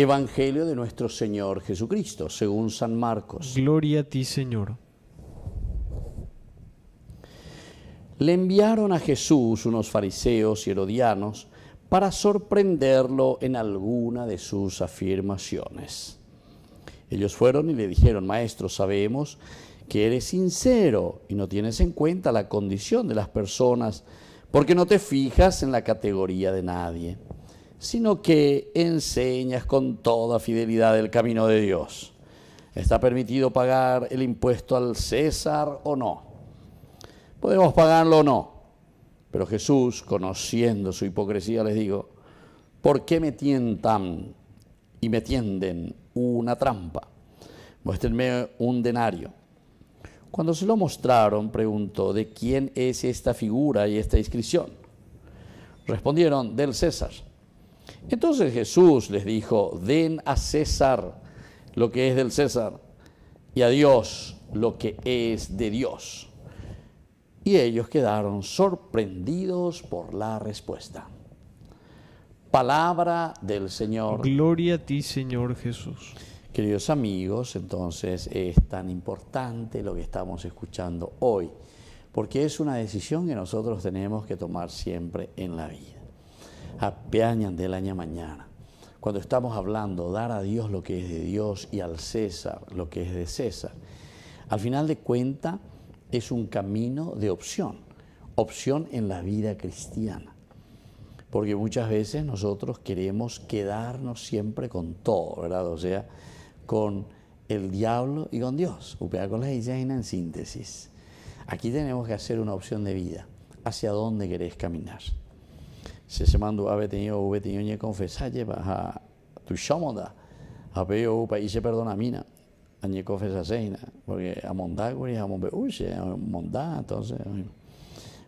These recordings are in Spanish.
Evangelio de nuestro Señor Jesucristo, según San Marcos. Gloria a ti, Señor. Le enviaron a Jesús unos fariseos y herodianos para sorprenderlo en alguna de sus afirmaciones. Ellos fueron y le dijeron, Maestro, sabemos que eres sincero y no tienes en cuenta la condición de las personas, porque no te fijas en la categoría de nadie sino que enseñas con toda fidelidad el camino de Dios. ¿Está permitido pagar el impuesto al César o no? Podemos pagarlo o no. Pero Jesús, conociendo su hipocresía, les digo, ¿por qué me tientan y me tienden una trampa? Muéstrenme un denario. Cuando se lo mostraron, preguntó, ¿de quién es esta figura y esta inscripción? Respondieron, del César. Entonces Jesús les dijo, den a César lo que es del César y a Dios lo que es de Dios. Y ellos quedaron sorprendidos por la respuesta. Palabra del Señor. Gloria a ti, Señor Jesús. Queridos amigos, entonces es tan importante lo que estamos escuchando hoy, porque es una decisión que nosotros tenemos que tomar siempre en la vida apiañan del año mañana. Cuando estamos hablando, dar a Dios lo que es de Dios y al César lo que es de César, al final de cuenta es un camino de opción, opción en la vida cristiana. Porque muchas veces nosotros queremos quedarnos siempre con todo, ¿verdad? O sea, con el diablo y con Dios. Upea con las en síntesis. Aquí tenemos que hacer una opción de vida. ¿Hacia dónde querés caminar? se a chamando Abetinho ou Betinho confessar a tu Shomonda, a upa y se perdona mina a ni porque a mondá y a mombe uxe a mondá entonces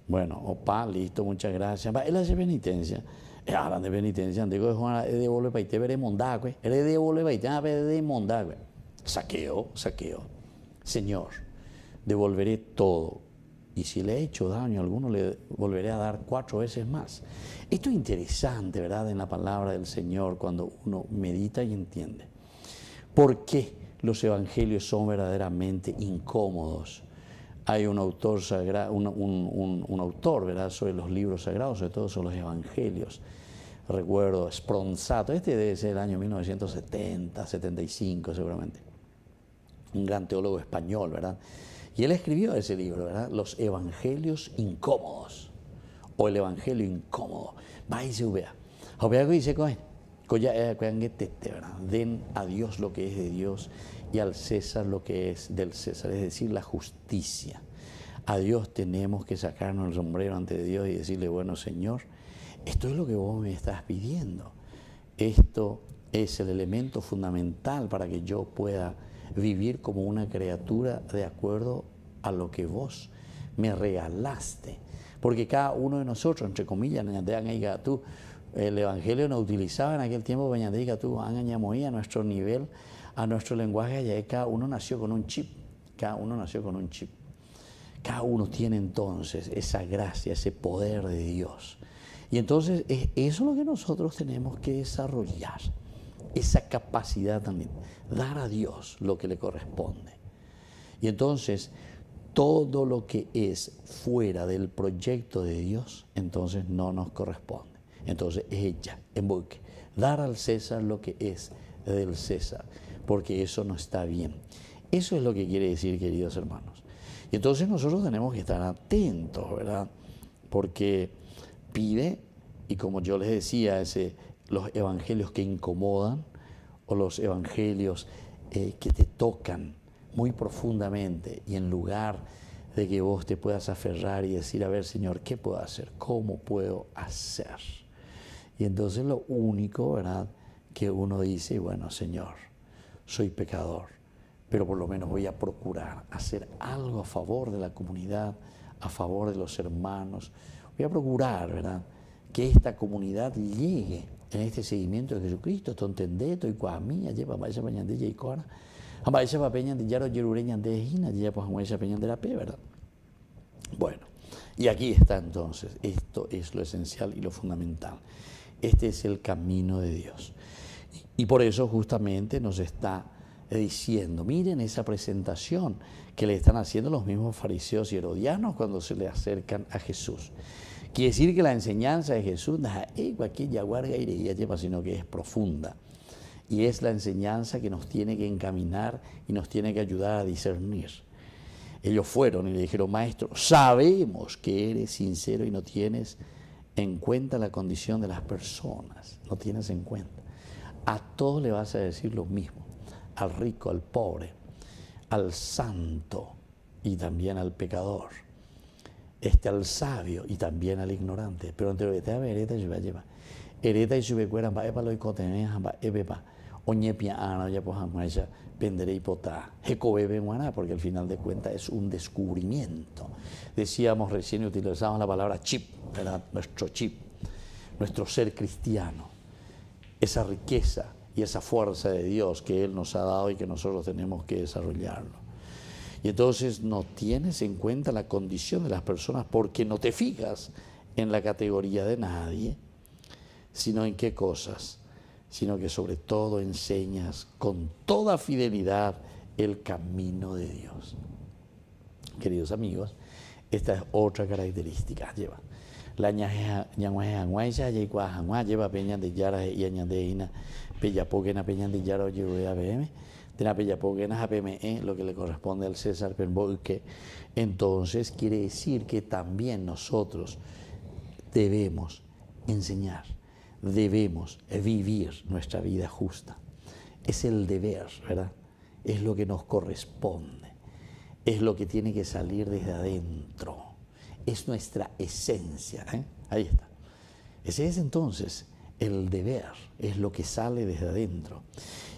bueno opa listo muchas gracias él hace penitencia eh, habla de penitencia digo de Juan de devolve paite vere güey pues. él de devolve a ver ah, de mondá saqueo pues. saqueo señor devolveré todo y si le he hecho daño a alguno, le volveré a dar cuatro veces más. Esto es interesante, ¿verdad?, en la palabra del Señor cuando uno medita y entiende. ¿Por qué los evangelios son verdaderamente incómodos? Hay un autor, sagrado, un, autor ¿verdad? sobre los libros sagrados, sobre todo sobre los evangelios. Recuerdo, Spronzato, este debe ser el año 1970, 75 seguramente un gran teólogo español, ¿verdad? Y él escribió ese libro, ¿verdad? Los Evangelios Incómodos, o el Evangelio Incómodo. Va y se vea. dice, eh, ¿verdad? Den a Dios lo que es de Dios y al César lo que es del César, es decir, la justicia. A Dios tenemos que sacarnos el sombrero ante Dios y decirle, bueno Señor, esto es lo que vos me estás pidiendo. Esto es el elemento fundamental para que yo pueda vivir como una criatura de acuerdo a lo que vos me regalaste. Porque cada uno de nosotros, entre comillas, el Evangelio no utilizaba en aquel tiempo, tú, a nuestro nivel, a nuestro lenguaje, ya cada uno nació con un chip, cada uno nació con un chip. Cada uno tiene entonces esa gracia, ese poder de Dios. Y entonces eso es lo que nosotros tenemos que desarrollar esa capacidad también, dar a Dios lo que le corresponde. Y entonces, todo lo que es fuera del proyecto de Dios, entonces no nos corresponde. Entonces ella, en dar al César lo que es del César, porque eso no está bien. Eso es lo que quiere decir, queridos hermanos. Y entonces nosotros tenemos que estar atentos, ¿verdad? Porque pide, y como yo les decía, ese, los evangelios que incomodan, o los evangelios eh, que te tocan muy profundamente y en lugar de que vos te puedas aferrar y decir, a ver Señor, ¿qué puedo hacer? ¿Cómo puedo hacer? Y entonces lo único, ¿verdad? Que uno dice, bueno Señor, soy pecador, pero por lo menos voy a procurar hacer algo a favor de la comunidad, a favor de los hermanos, voy a procurar, ¿verdad? esta comunidad llegue en este seguimiento de Jesucristo, tontendeto y ah, lleva de y pues de la P, ¿verdad? Bueno, y aquí está entonces, esto es lo esencial y lo fundamental. Este es el camino de Dios. Y por eso justamente nos está diciendo, miren esa presentación que le están haciendo los mismos fariseos y herodianos cuando se le acercan a Jesús. Quiere decir que la enseñanza de Jesús eh, sino que es profunda. Y es la enseñanza que nos tiene que encaminar y nos tiene que ayudar a discernir. Ellos fueron y le dijeron, maestro, sabemos que eres sincero y no tienes en cuenta la condición de las personas, no tienes en cuenta. A todos le vas a decir lo mismo, al rico, al pobre, al santo y también al pecador este, al sabio y también al ignorante. Pero entre los y lleva, ereta y sube cuera, va, epa lo va, epa, oñepia ana, ah, ya pues y potá, jecobebe porque al final de cuentas es un descubrimiento. Decíamos recién, y utilizamos la palabra chip, ¿verdad? Nuestro chip, nuestro ser cristiano, esa riqueza y esa fuerza de Dios que Él nos ha dado y que nosotros tenemos que desarrollarlo. Y entonces no tienes en cuenta la condición de las personas porque no te fijas en la categoría de nadie, sino en qué cosas, sino que sobre todo enseñas con toda fidelidad el camino de Dios. Queridos amigos, esta es otra característica. Lleva. La lleva peña de yara y peña de yara de la en PME, lo que le corresponde al César Pemboque. Entonces, quiere decir que también nosotros debemos enseñar, debemos vivir nuestra vida justa. Es el deber, ¿verdad? Es lo que nos corresponde, es lo que tiene que salir desde adentro, es nuestra esencia. ¿eh? Ahí está. Ese es entonces el deber, es lo que sale desde adentro.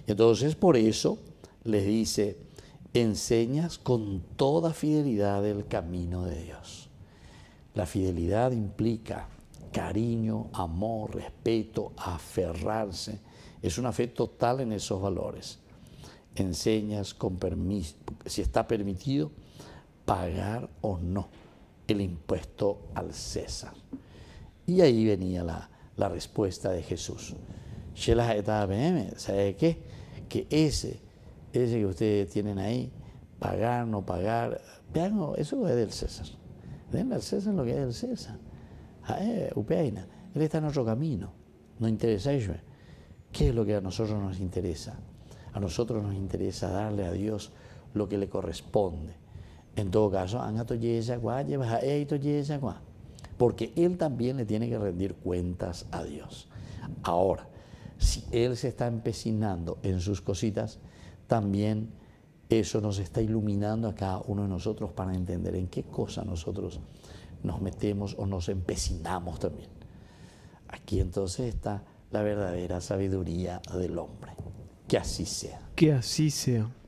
Entonces, por eso les dice, enseñas con toda fidelidad el camino de Dios. La fidelidad implica cariño, amor, respeto, aferrarse. Es un afecto total en esos valores. Enseñas con permiso, si está permitido, pagar o no el impuesto al César. Y ahí venía la, respuesta de Jesús. ¿Sabe qué? Que ese ese que ustedes tienen ahí, pagar, no pagar, oh, eso es del César. Denle al César lo que es del César. Ah, eh, él está en otro camino, no interesa eso. ¿Qué es lo que a nosotros nos interesa? A nosotros nos interesa darle a Dios lo que le corresponde. En todo caso, e porque él también le tiene que rendir cuentas a Dios. Ahora, si él se está empecinando en sus cositas, también eso nos está iluminando a cada uno de nosotros para entender en qué cosa nosotros nos metemos o nos empecinamos también. Aquí entonces está la verdadera sabiduría del hombre. Que así sea. Que así sea.